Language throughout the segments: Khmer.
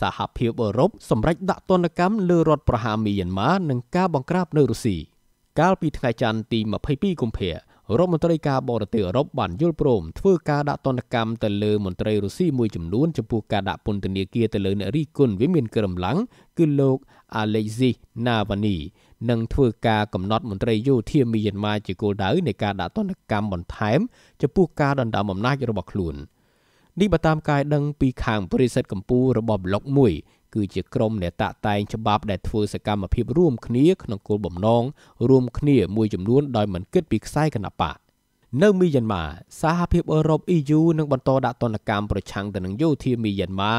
សហភាពអឺរ៉ុបសម្រេចដាក់ទណ្ឌកម្មលើរដ្ឋប្រហារមីយ៉ាន់ម៉ានិងការបង្ក្រាបនៅរុស្ស៊ីកាលពីថ្ងៃច័ន្ទទី22កុម្ភៈរដ្ឋមន្ត្រីការបរទេសអឺរ៉ុបបានយល់ព្រមធ្វើការដាក់ទណ្ឌកម្មទៅលើមន្ត្រីរុស្ស៊ីមួយចំនួនចំពោះការដាក់ពន្ធនាគារទៅលើអ្នករីគុណវាមានក្រំឡាំងគឺលោក Alexei Navalny និងធ្វើការកំណត់មន្ត្រីយោធាមីយ៉ាន់ម៉ាជាគោលដៅនៃការដាក់ទណ្ឌកម្មបន្ថែមចំពោះការដណ្ដើមអំណាចរបស់ខ្លួន។នេះបើតាមការដឹងពីខាងប្រិសិទ្ធកម្ពុជារបស់ប្លុកមួយ គឺជាក្រុមអ្នកតាក់តែងច្បាប់ដែលធ្វើសកម្មភាពរួមគ្នាក្នុងគោលបំណងរួមគ្នាមួយចំនួនដោយមិនគិតពីខ្សែគណបកនៅមីយ៉ាន់ម៉ាសហភាពអឺរ៉ុប EU នឹងបន្តដាក់ទណ្ឌកម្មប្រឆាំងទៅនឹងយោធាមីយ៉ាន់ម៉ា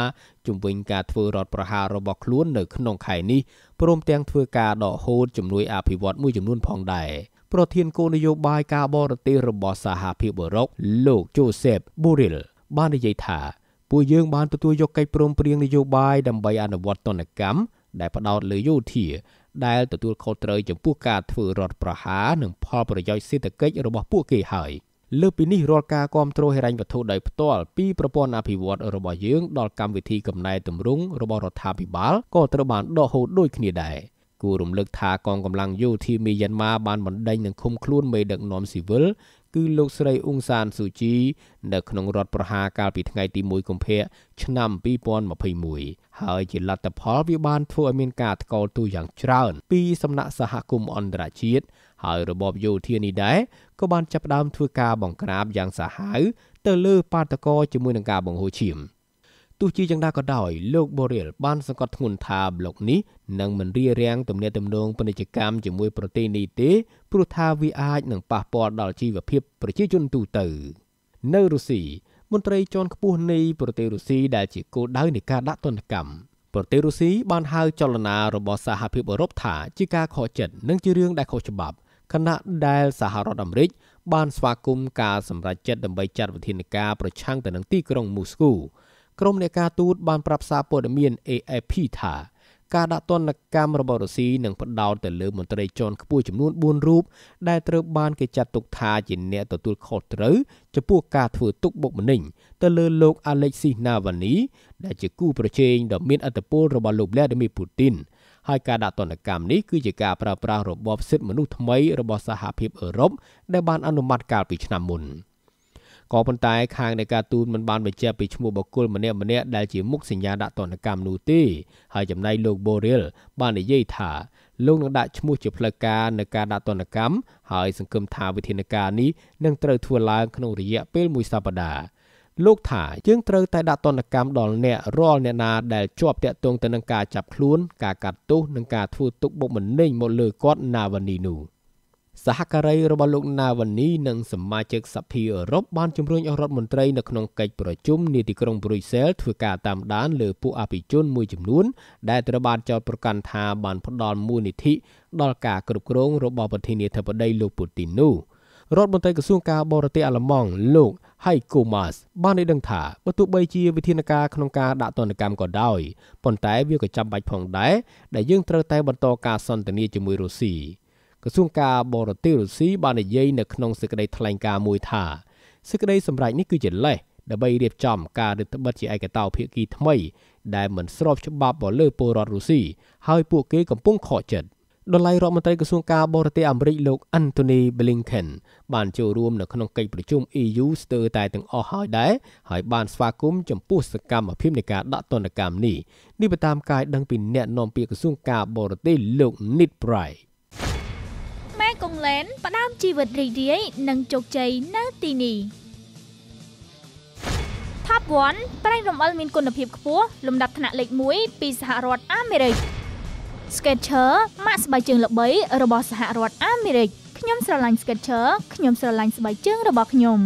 ជំវិញការធ្វើរដ្ឋប្រហាររបស់ខ្លួននៅក្នុងខែនេះព្រមទាំងធ្វើការដកហូតជំនួយអភិវឌ្ឍមួយចំនួនផងដែរប្រធានគោលនយោបាយការបរទេសរបស់សហភាពអឺរ៉ុបលោក Joseph Borrell បាននិយាយថាពួកយើង បានទទួលយកកិច្ចព្រមព្រៀងនយោបាយដើម្បីអនុវត្តទណ្ឌកម្មដែលផ្ដោតលើយោធា ដែលទទួលខុសត្រូវចំពោះការធ្វើរដ្ឋប្រហារនិងផលប្រយោជន៍សេដ្ឋកិច្ចរបស់ពួកគេហើយលើពីនេះរាល់ការគ្រប់គ្រងហិរញ្ញវត្ថុដោយផ្ទាល់ពីប្រព័ន្ធអភិវឌ្ឍរបស់យើង ដល់កម្មវិធីកំណែតម្រង់របស់រដ្ឋាភិបាលក៏ត្រូវបានដកហូតដូចគ្នាដែរគួររំលឹកថាកងកម្លាំងយោធាមីយ៉ាន់ម៉ាបានបណ្ដេញនិងឃុំខ្លួនមេដឹកនាំស៊ីវិលគឺលោកស្រីអ៊ុងសានស៊ូជី នៅក្នុងរដ្ឋប្រហារកាលពីថ្ងៃទី1កុម្ភៈឆ្នាំ2021ហើយជាលទ្ធផលវាបានធ្វើឲ្យមានការថ្កោលទោសយ៉ាងច្រើន ពីសំណាក់សហគមន៍អន្តរជាតិហើយរបបយោធានេះដែរក៏បានចាប់ផ្ដើមធ្វើការបង្ក្រាបយ៉ាងសាហាវទៅលើបាតកោជាមួយនឹងការបង្ហូរឈាម។ទោះជាយ៉ាងណាក៏ដោយលោកបូរៀលបានសង្កត់ធ្ងន់ថាប្លុកនេះនឹងមិនរារាំងទំនាក់ទំនងពាណិជ្ជកម្មជាមួយប្រទេសនេះទេព្រោះថាវាអាចនឹងប៉ះពាល់ដល់ជីវភាព ប្រជាជនទូទៅនៅរុស្ស៊ីមន្ត្រីជាន់ខ្ពស់នៃប្រទេសរុស្ស៊ីដែលជាគោលដៅនៃការដាក់ទណ្ឌកម្មប្រទេសរុស្ស៊ីបានហៅចលនារបស់សហភាពអឺរ៉ុបថាជាការខកចិត្តនិងជារឿងដែលខុសច្បាប់ខណៈដែលសហរដ្ឋអាមេរិកបានស្វាគមន៍ការសម្រេចចិត្តដើម្បីចាត់វិធានការប្រឆាំងទៅនឹងទីក្រុងមូស្គូក្រុមអ្នកការទូតបានប្រាប់សារព័ត៌មាន AFP ថាការដាក់ទណ្ឌកម្មរបស់រុស្ស៊ីនឹងផ្ដោតទៅលើមន្ត្រីជាន់ខ្ពស់ចំនួន4រូបដែលត្រូវបានគេចាត់ទុកថាជាអ្នកទទួលខុសត្រូវចំពោះការធ្វើទុកបុកម្នេញទៅលើលោក Alexei Navalny ដែលជាគូប្រជែងដ៏មានឥទ្ធិពលរបស់លោក Vladimir Putin ហើយការដាក់ទណ្ឌកម្មនេះគឺជាការប្រើប្រាស់របបសិទ្ធិមនុស្សថ្មីរបស់សហភាពអឺរ៉ុបដែលបានអនុម័តកាលពីឆ្នាំមុន។ក៏ប៉ុន្តែខាងនៃការទូតមិនបានបញ្ជាក់ពីឈ្មោះបុគ្គលម្នាក់ម្នាក់ដែលជាមុខសញ្ញាដាក់ទណ្ឌកម្មនោះទេហើយចំណែកលោក Borrell បាននិយាយថាលោកនឹងដាក់ឈ្មោះជាផ្លូវការនៅការដាក់ទណ្ឌកម្មហើយសង្ឃឹមថាវិធានការនេះនឹងត្រូវធ្វើឡើងក្នុងរយៈពេលមួយសប្តាហ៍លោកថាយើងត្រូវតែដាក់ទណ្ឌកម្មដល់អ្នករាល់អ្នកណាដែលជាប់ទាក់ទងទៅនឹងការចាប់ខ្លួន ការកាត់ទោសនិងការធ្វើទុកបុកម្នេញមកលើគាត់ណាវ៉ានីនោះ។សហការីរបស់លោកណាវ៉ានីនិងសមាជិកសភាអឺរ៉ុបបានជំរុញឲ្យរដ្ឋមន្ត្រីនៅក្នុងកិច្ចប្រជុំនាទីក្រុងប្រ៊ុយសែលធ្វើការតាមដានលើពួកអភិជនមួយចំនួនដែលត្រូវបានចោទប្រកាន់ថាបានផ្ដល់មូលនិធិដល់ការគ្រប់គ្រងរបស់ប្រធានាធិបតីលោកពូទីននោះរដ្ឋមន្ត្រីក្រសួងការបរទេសអាល្លឺម៉ង់លោក Heiko Maas បានឲ្យដឹងថាបើទោះបីជាវិធានការក្នុងការដាក់ទណ្ឌកម្មក៏ដោយប៉ុន្តែវាក៏ចាំបាច់ផងដែរដែលយើងត្រូវតែបន្តការសន្ទនាជាមួយរុស្ស៊ីក្រសួងការបរទេសរុស្ស៊ីបាននិយាយនៅក្នុងសេចក្តីថ្លែងការណ៍មួយថាសេចក្តីសម្រេចនេះគឺជាលេសដើម្បីរៀបចំការរឹតបន្តឹងជាឯកតោភាគីថ្មីដែលមិនស្របច្បាប់មកលើពលរដ្ឋរុស្ស៊ីហើយពួកគេកំពុងខកចិត្តដល់ឡៃរដ្ឋមន្ត្រីក្រសួងការបរទេសអាមេរិកលោក Anthony Blinken បានចូលរួមនៅក្នុងកិច្ចប្រជុំ EU ស្ទើរតែទាំងអស់ហើយដែរហើយបានស្វាគមន៍ចំពោះសកម្មភាពនៃការដាក់ទណ្ឌកម្មនេះនេះតាមការដឹងពីអ្នកនាំពាក្យក្រសួងការបរទេសលោក Nit Price Land ផ្ដើមជីវិតរីករាយនិងជោគជ័យនៅទីនេះ Top 1ប្រេងរំអិលមានគុណភាពខ្ពស់លំដាប់ថ្នាក់លេខ1ពីសហរដ្ឋអាមេរិក Sketcher ម៉ាកស្បែកជើងល្បីរបស់សហរដ្ឋអាមេរិកខ្ញុំ ស្រឡាញ់ Sketcher ខ្ញុំស្រឡាញ់ស្បែកជើងរបស់ខ្ញុំ